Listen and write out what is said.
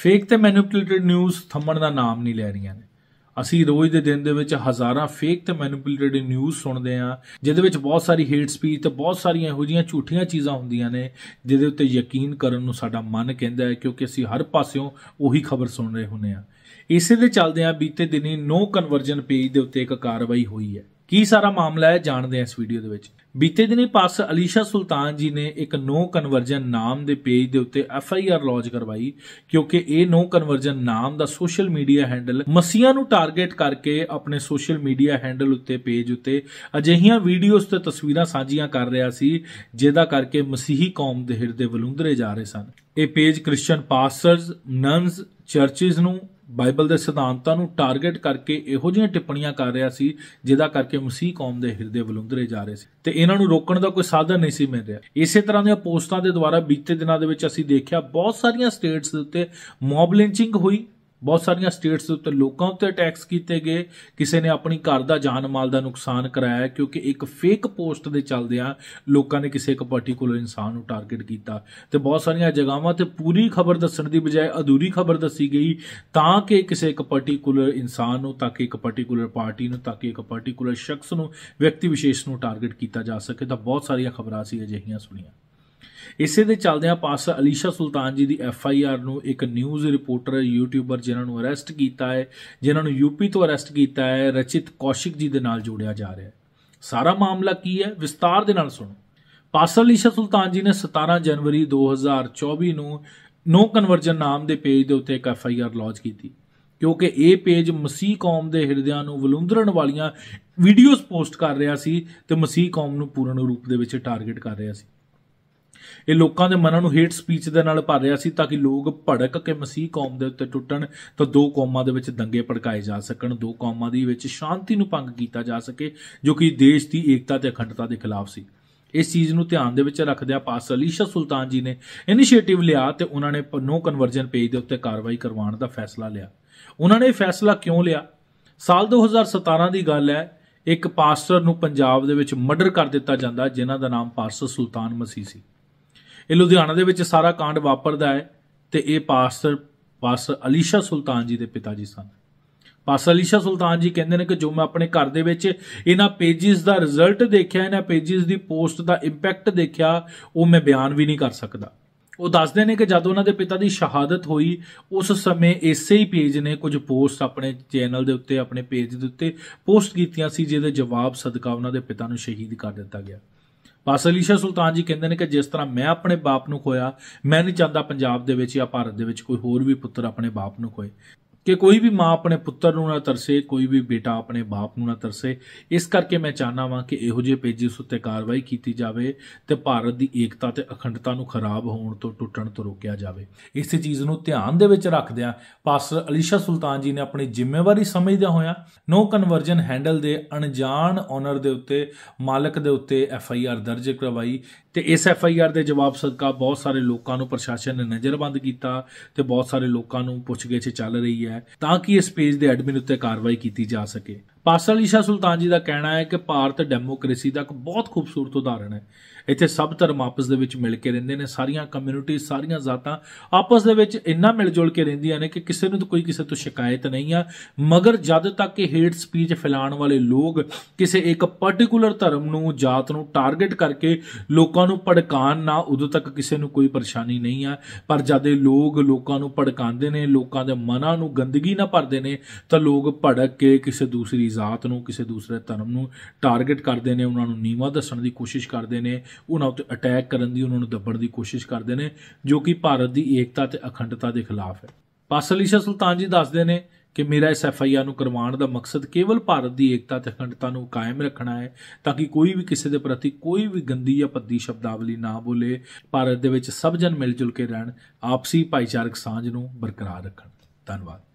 fake ਤੇ ਮੈਨੂਪਲੇਟਡ news ਥੰਮਣ ਦਾ ਨਾਮ ਨਹੀਂ ਲੈ ਰਹੀਆਂ ਨੇ ਅਸੀਂ ਰੋਜ਼ ਦੇ ਦਿਨ ਦੇ ਵਿੱਚ ਹਜ਼ਾਰਾਂ ਫੇਕ ਤੇ ਮੈਨੂਪਲੇਟਡ ਨਿਊਜ਼ ਸੁਣਦੇ ਆ ਜਿਹਦੇ ਵਿੱਚ ਬਹੁਤ ਸਾਰੀ ਹੇਟ ਸਪੀਚ ਤੇ ਬਹੁਤ ਸਾਰੀਆਂ ਇਹੋ ਜੀਆਂ ਝੂਠੀਆਂ ਚੀਜ਼ਾਂ ਹੁੰਦੀਆਂ ਨੇ ਜਿਹਦੇ ਉੱਤੇ ਯਕੀਨ ਕਰਨ ਨੂੰ ਸਾਡਾ ਮਨ ਕਹਿੰਦਾ ਹੈ ਕਿਉਂਕਿ ਅਸੀਂ ਹਰ ਪਾਸਿਓਂ ਉਹੀ ਖਬਰ ਸੁਣ ਰਹੇ ਹੁੰਨੇ ਆ ਇਸੇ ਦੇ ਚੱਲਦੇ ਆ ਬੀਤੇ ਦਿਨੀ ਨੋ ਕਨਵਰਜਨ ਪੇਜ ਦੇ ਉੱਤੇ ਇੱਕ ਕਾਰਵਾਈ ਹੋਈ ਹੈ ਕੀ ਸਾਰਾ ਮਾਮਲਾ ਹੈ ਜਾਣਦੇ ਹਾਂ ਇਸ ਵੀਡੀਓ ਦੇ ਵਿੱਚ ਬੀਤੇ ਦਿਨੀ ਪਾਸ ਅਲੀਸ਼ਾ ਸੁਲਤਾਨ ਜੀ ਨੇ ਇੱਕ ਨੋ ਕਨਵਰਜਨ ਨਾਮ ਦੇ ਪੇਜ ਦੇ ਉੱਤੇ ਐਫ ਆਈ ਆਰ ਲੌਂਚ ਕਰਵਾਈ ਕਿਉਂਕਿ ਇਹ ਨੋ ਕਨਵਰਜਨ ਨਾਮ ਦਾ ਸੋਸ਼ਲ ਮੀਡੀਆ ਹੈਂਡਲ ਮਸੀਆਂ ਨੂੰ ਟਾਰਗੇਟ ਕਰਕੇ ਆਪਣੇ ਸੋਸ਼ਲ ਮੀਡੀਆ ਹੈਂਡਲ ਉੱਤੇ ਪੇਜ ਉੱਤੇ ਅਜਿਹੀਆਂ ਵੀਡੀਓਜ਼ ਤੇ ਤਸਵੀਰਾਂ ਸਾਂਝੀਆਂ ਕਰ ਰਿਹਾ ਸੀ ਜਿਹਦਾ ਕਰਕੇ ਮਸੀਹੀ ਕੌਮ ਦੇ ਹਿਰਦੇ ਵਲੂੰਦਰੇ ਜਾ ਰਹੇ ਸਨ ਇਹ page Christian pastors nuns churches ਨੂੰ ਬਾਈਬਲ ਦੇ ਸਿਧਾਂਤਾਂ ਨੂੰ ਟਾਰਗੇਟ ਕਰਕੇ ਇਹੋ ਜਿਹੀਆਂ ਟਿੱਪਣੀਆਂ ਕਰ ਰਿਹਾ ਸੀ ਜਿਹਦਾ ਕਰਕੇ ਮਸੀਹ ਕੌਮ ਦੇ ਹਿਰਦੇ ਬਲੁੰਦਰੇ ਜਾ ਰਹੇ ਸੀ ਤੇ ਇਹਨਾਂ ਨੂੰ ਰੋਕਣ ਦਾ ਕੋਈ ਸਾਧਨ ਨਹੀਂ ਸੀ ਮਿਲ ਰਿਹਾ ਇਸੇ ਤਰ੍ਹਾਂ ਦੀਆਂ ਪੋਸਟਾਂ ਦੇ ਦੁਆਰਾ ਬੀਤੇ ਦਿਨਾਂ ਦੇ ਵਿੱਚ ਅਸੀਂ ਦੇਖਿਆ ਬਹੁਤ ਸਾਰੀਆਂ ਸਟੇਟਸ ਦੇ ਉੱਤੇ ਮੌਬ ਲਿੰਚਿੰਗ ਹੋਈ ਬਹੁਤ ਸਾਰੀਆਂ ਸਟੇਟਸ ਦੇ ਉੱਤੇ ਲੋਕਾਂ ਉੱਤੇ ਟੈਕਸ ਕੀਤੇ ਗਏ ਕਿਸੇ ਨੇ ਆਪਣੀ ਘਰ ਦਾ ਜਾਨ ਮਾਲ ਦਾ ਨੁਕਸਾਨ ਕਰਾਇਆ ਕਿਉਂਕਿ ਇੱਕ ਫੇਕ ਪੋਸਟ ਦੇ ਚੱਲਦਿਆਂ ਲੋਕਾਂ ਨੇ ਕਿਸੇ ਇੱਕ ਪਾਰਟਿਕੂਲਰ ਇਨਸਾਨ ਨੂੰ ਟਾਰਗੇਟ ਕੀਤਾ ਤੇ ਬਹੁਤ ਸਾਰੀਆਂ ਜਗਾਵਾਂ ਤੇ ਪੂਰੀ ਖਬਰ ਦੱਸਣ ਦੀ ਬਜਾਏ ਅਧੂਰੀ ਖਬਰ ਦੱਸੀ ਗਈ ਤਾਂ ਕਿ ਕਿਸੇ ਇੱਕ ਪਾਰਟਿਕੂਲਰ ਇਨਸਾਨ ਨੂੰ ਤਾਂ ਕਿ ਇੱਕ ਪਾਰਟਿਕੂਲਰ ਪਾਰਟੀ ਨੂੰ ਤਾਂ ਕਿ ਇੱਕ ਪਾਰਟਿਕੂਲਰ ਸ਼ਖਸ ਨੂੰ ਵਿਅਕਤੀ ਵਿਸ਼ੇਸ਼ ਨੂੰ ਟਾਰਗੇਟ ਕੀਤਾ ਜਾ ਸਕੇ ਤਾਂ ਬਹੁਤ ਸਾਰੀਆਂ ਖਬਰਾਂ ਸੀ ਅਜਿਹੀਆਂ ਸੁਣੀਆਂ ਇਸੇ ਦੇ ਚਲਦਿਆਂ ਪਾਸ ਅਲੀਸ਼ਾ ਸੁਲਤਾਨ ਜੀ ਦੀ ਐਫ ਆਈ ਆਰ ਨੂੰ ਇੱਕ ਨਿਊਜ਼ ਰਿਪੋਰਟਰ ਯੂਟਿਊਬਰ ਜਿਨ੍ਹਾਂ ਨੂੰ ਅਰੈਸਟ ਕੀਤਾ ਹੈ ਜਿਨ੍ਹਾਂ ਨੂੰ ਯੂਪੀ ਤੋਂ ਅਰੈਸਟ ਕੀਤਾ ਹੈ ਰਚਿਤ ਕੌਸ਼ਿਕ ਜੀ ਦੇ ਨਾਲ ਜੋੜਿਆ ਜਾ ਰਿਹਾ ਹੈ ਸਾਰਾ ਮਾਮਲਾ ਕੀ ਹੈ ਵਿਸਤਾਰ ਦੇ ਨਾਲ ਸੁਣੋ ਪਾਸ ਅਲੀਸ਼ਾ ਸੁਲਤਾਨ ਜੀ ਨੇ 17 ਜਨਵਰੀ 2024 ਨੂੰ ਨੋ ਕਨਵਰਜਨ ਨਾਮ ਦੇ ਪੇਜ ਦੇ ਉੱਤੇ ਇੱਕ ਐਫ ਆਈ ਆਰ ਲਾਂਚ ਕੀਤੀ ਕਿਉਂਕਿ ਇਹ ਪੇਜ ਮਸੀਹ ਕੌਮ ਦੇ ਹਿਰਦਿਆਂ ਨੂੰ ਵਲੁੰਦਰਣ ਵਾਲੀਆਂ ਵੀਡੀਓਜ਼ ਪੋਸਟ ਕਰ ਰਿਹਾ ਸੀ ਤੇ ਮਸੀਹ ਕੌਮ ਨੂੰ ਪੂਰਨ ਰੂਪ ਦੇ ਵਿੱਚ ਟਾਰਗੇਟ ਕਰ ਰਿਹਾ ਸੀ ਇਹ ਲੋਕਾਂ ਦੇ ਮਨਾਂ ਨੂੰ ਹੇਟ ਸਪੀਚ ਦੇ ਨਾਲ ਭਰ ਰਿਹਾ ਸੀ ਤਾਂ ਕਿ ਲੋਕ ਭੜਕ ਕੇ ਮਸੀਹ ਕੌਮ ਦੇ ਉੱਤੇ ਟੁੱਟਣ ਤਾਂ ਦੋ ਕੌਮਾਂ ਦੇ ਵਿੱਚ ਦੰਗੇ ਭੜਕਾਏ ਜਾ ਸਕਣ ਦੋ ਕੌਮਾਂ ਦੀ ਵਿੱਚ ਸ਼ਾਂਤੀ ਨੂੰ ਭੰਗ ਕੀਤਾ ਜਾ ਸਕੇ ਜੋ ਕਿ ਦੇਸ਼ ਦੀ ਏਕਤਾ ਤੇ ਅਖੰਡਤਾ ਦੇ ਖਿਲਾਫ ਸੀ ਇਸ ਚੀਜ਼ ਨੂੰ ਧਿਆਨ ਦੇ ਵਿੱਚ ਰੱਖਦਿਆਂ ਪਾਸ ਅਲੀਸ਼ਾ ਸੁਲਤਾਨ ਜੀ ਨੇ ਇਨੀਸ਼ੀਏਟਿਵ ਲਿਆ ਤੇ ਉਹਨਾਂ ਨੇ ਨੋ ਕਨਵਰਜਨ ਪੇਜ ਦੇ ਉੱਤੇ ਕਾਰਵਾਈ ਕਰਵਾਉਣ ਦਾ ਫੈਸਲਾ ਲਿਆ ਉਹਨਾਂ ਨੇ ਇਹ ਫੈਸਲਾ ਕਿਉਂ ਲਿਆ ਸਾਲ 2017 ਦੀ ਗੱਲ ਹੈ ਇੱਕ ਪਾਸਟਰ ਨੂੰ ਪੰਜਾਬ ਦੇ ਵਿੱਚ ਮਰਡਰ ਕਰ ਦਿੱਤਾ ਜਾਂਦਾ ਜਿਨ੍ਹਾਂ ਦਾ ਨਾਮ ਪਾਸਟਰ ਸੁਲਤਾਨ ਮਸੀਹ ਸੀ ਇਹ ਲੁਧਿਆਣਾ ਦੇ ਵਿੱਚ ਸਾਰਾ ਕਾਂਡ ਵਾਪਰਦਾ ਹੈ ਤੇ ਇਹ ਪਾਸਟਰ ਪਾਸਟਰ ਅਲੀਸ਼ਾ ਸੁਲਤਾਨ ਜੀ ਦੇ ਪਿਤਾ ਜੀ ਸਨ ਪਾਸਟਰ ਅਲੀਸ਼ਾ ਸੁਲਤਾਨ ਜੀ ਕਹਿੰਦੇ ਨੇ ਕਿ ਜੋ ਮੈਂ ਆਪਣੇ ਘਰ ਦੇ ਵਿੱਚ ਇਹਨਾਂ ਪੇजेस ਦਾ ਰਿਜ਼ਲਟ ਦੇਖਿਆ ਇਹਨਾਂ ਪੇजेस ਦੀ ਪੋਸਟ ਦਾ ਇੰਪੈਕਟ ਦੇਖਿਆ ਉਹ ਮੈਂ ਬਿਆਨ ਵੀ ਨਹੀਂ ਕਰ ਸਕਦਾ ਉਹ ਦੱਸਦੇ ਨੇ ਕਿ ਜਦ ਉਹਨਾਂ ਦੇ ਪਿਤਾ ਦੀ ਸ਼ਹਾਦਤ ਹੋਈ ਉਸ ਸਮੇਂ ਇਸੇ ਹੀ ਪੇਜ ਨੇ ਕੁਝ ਪੋਸਟ ਆਪਣੇ ਚੈਨਲ ਦੇ ਉੱਤੇ ਆਪਣੇ ਪੇਜ ਦੇ ਉੱਤੇ ਪੋਸਟ ਕੀਤੀਆਂ ਸੀ ਜਿਹਦੇ ਜਵਾਬ ਸਦਕਾ ਉਹਨਾਂ ਦੇ ਪਿਤਾ ਨੂੰ ਸ਼ਹੀਦ ਕਰ ਦਿੱਤਾ ਗਿਆ ਬਸ ਅਲੀਸ਼ਾ ਸੁਲਤਾਨ ਜੀ ਕਹਿੰਦੇ ਨੇ ਕਿ ਜਿਸ ਤਰ੍ਹਾਂ ਮੈਂ ਆਪਣੇ ਬਾਪ ਨੂੰ ਖੋਇਆ ਮੈਂ ਨਹੀਂ ਚਾਹੁੰਦਾ ਪੰਜਾਬ ਦੇ ਵਿੱਚ ਜਾਂ ਭਾਰਤ ਦੇ ਵਿੱਚ ਕੋਈ ਹੋਰ ਵੀ ਪੁੱਤਰ ਆਪਣੇ ਬਾਪ ਨੂੰ ਖੋਏ ਕਿ ਕੋਈ ਵੀ ਮਾਂ ਆਪਣੇ ਪੁੱਤਰ ਨੂੰ ਨਾ ਤਰਸੇ ਕੋਈ ਵੀ ਬੇਟਾ ਆਪਣੇ ਬਾਪ ਨੂੰ ਨਾ ਤਰਸੇ ਇਸ ਕਰਕੇ ਮੈਂ ਚਾਹਨਾ ਵਾਂ ਕਿ ਇਹੋ ਜਿਹੇ ਪੇਜਿਸ ਉੱਤੇ ਕਾਰਵਾਈ ਕੀਤੀ ਜਾਵੇ ਤੇ ਭਾਰਤ ਦੀ ਏਕਤਾ ਤੇ ਅਖੰਡਤਾ ਨੂੰ ਖਰਾਬ ਹੋਣ ਤੋਂ ਟੁੱਟਣ ਤੋਂ ਰੋਕਿਆ ਜਾਵੇ ਇਸੇ ਚੀਜ਼ ਨੂੰ ਧਿਆਨ ਦੇ ਵਿੱਚ ਰੱਖਦਿਆਂ ਪਾਸਟਰ ਅਲੀਸ਼ਾ ਸੁਲਤਾਨ ਜੀ ਨੇ ਆਪਣੀ ਜ਼ਿੰਮੇਵਾਰੀ ਸਮਝਦਿਆਂ ਹੋਇਆ ਨੋ ਕਨਵਰਜਨ ਹੈਂਡਲ ਦੇ ਅਣਜਾਣ ਓਨਰ ਦੇ ਉੱਤੇ ਮਾਲਕ ਦੇ ਉੱਤੇ ਐਫ ਆਈ ਆਰ ਦਰਜ ਕਰਵਾਈ ਤੇ ਇਸ ਐਫ ਆਈ ਆਰ ਦੇ ਜਵਾਬ ਸਦਕਾ ਬਹੁਤ ਸਾਰੇ ਲੋਕਾਂ ਨੂੰ ਪ੍ਰਸ਼ਾਸਨ ਨੇ ਨਜ਼ਰਬੰਦ ਕੀਤਾ ਤੇ ਬਹੁਤ ਸਾਰੇ ਲੋਕਾਂ ਨੂੰ ਪੁੱਛਗਿੱਛ ਚੱਲ ਰਹੀ ਹੈ ਹੈ ਤਾਂ ਕਿ ਇਸ ਪੇਜ ਦੇ ਐਡਮਿਨ ਉੱਤੇ ਕਾਰਵਾਈ ਕੀਤੀ ਜਾ ਸਕੇ ਪਾਸਲ ਈਸ਼ਾ ਸੁਲਤਾਨ ਜੀ ਦਾ ਕਹਿਣਾ ਹੈ ਕਿ ਭਾਰਤ ਡੈਮੋਕ੍ਰੇਸੀ ਦਾ ਇੱਕ ਬਹੁਤ ਖੂਬਸੂਰਤ ਉਦਾਹਰਣ ਹੈ ਇੱਥੇ ਸਭ ਧਰਮ ਆਪਸ ਦੇ ਵਿੱਚ ਮਿਲ ਕੇ ਰਹਿੰਦੇ ਨੇ ਸਾਰੀਆਂ ਕਮਿਊਨਿਟੀ ਸਾਰੀਆਂ ਜ਼ਾਤਾਂ ਆਪਸ ਦੇ ਵਿੱਚ ਇੰਨਾ ਮਿਲ ਜੁਲ ਕੇ ਰਹਿੰਦੀਆਂ ਨੇ ਕਿ ਕਿਸੇ ਨੂੰ ਕੋਈ ਕਿਸੇ ਤੋਂ ਸ਼ਿਕਾਇਤ ਨਹੀਂ ਆ ਮਗਰ ਜਦ ਤੱਕ ਇਹ ਹੇਟ ਸਪੀਚ ਫੈਲਾਉਣ ਵਾਲੇ ਲੋਕ ਕਿਸੇ ਇੱਕ ਪਾਰਟਿਕੂਲਰ ਧਰਮ ਨੂੰ ਜਾਤ ਨੂੰ ਟਾਰਗੇਟ ਕਰਕੇ ਲੋਕਾਂ ਨੂੰ ਭੜਕਾਣ ਨਾ ਉਦੋਂ ਤੱਕ ਕਿਸੇ ਨੂੰ ਕੋਈ ਪਰੇਸ਼ਾਨੀ ਨਹੀਂ ਆ ਪਰ ਜਦ ਇਹ ਲੋਕ ਲੋਕਾਂ ਨੂੰ ਭੜਕਾਉਂਦੇ ਨੇ ਲੋਕਾਂ ਦੇ ਮਨਾਂ ਨੂੰ ਗੰਦਗੀ ਨਾਲ ਭਰਦੇ ਨੇ ਤਾਂ ਲੋਕ ਭੜਕ ਕੇ ਕਿਸੇ ਦੂਸਰੀ ਜ਼ਾਤ ਨੂੰ ਕਿਸੇ ਦੂਸਰੇ ਧਰਮ ਨੂੰ ਟਾਰਗੇਟ ਕਰਦੇ ਨੇ ਉਹਨਾਂ ਨੂੰ ਨੀਵਾ ਦੱਸਣ ਦੀ ਕੋਸ਼ਿਸ਼ ਕਰਦੇ ਨੇ ਉਹਨਾਂ ਉੱਤੇ ਅਟੈਕ ਕਰਨ ਦੀ ਉਹਨਾਂ ਨੂੰ ਦੱਬਣ ਦੀ ਕੋਸ਼ਿਸ਼ ਕਰਦੇ ਨੇ ਜੋ ਕਿ ਭਾਰਤ ਦੀ ਏਕਤਾ ਤੇ ਅਖੰਡਤਾ ਦੇ ਖਿਲਾਫ ਹੈ ਪਾਸਲੀਸ਼ਾ ਸੁਲਤਾਨ ਜੀ ਦੱਸਦੇ ਨੇ ਕਿ ਮੇਰਾ ਇਸ ਐਫਆਈਆਰ ਨੂੰ ਕਰਵਾਉਣ ਦਾ ਮਕਸਦ ਕੇਵਲ ਭਾਰਤ ਦੀ ਏਕਤਾ ਤੇ ਅਖੰਡਤਾ ਨੂੰ ਕਾਇਮ ਰੱਖਣਾ ਹੈ ਤਾਂ ਕਿ ਕੋਈ ਵੀ ਕਿਸੇ ਦੇ ਪ੍ਰਤੀ ਕੋਈ ਵੀ ਗੰਦੀ ਜਾਂ ਭੱਦੀ ਸ਼ਬਦਾਵਲੀ ਨਾ ਬੋਲੇ ਭਾਰਤ ਦੇ ਵਿੱਚ ਸਭ ਜਨ ਮਿਲ ਜੁਲ ਕੇ ਰਹਿਣ ਆਪਸੀ ਭਾਈਚਾਰਕ ਸਾਂਝ ਨੂੰ ਬਰਕਰਾਰ ਰੱਖਣ ਧੰਨਵਾਦ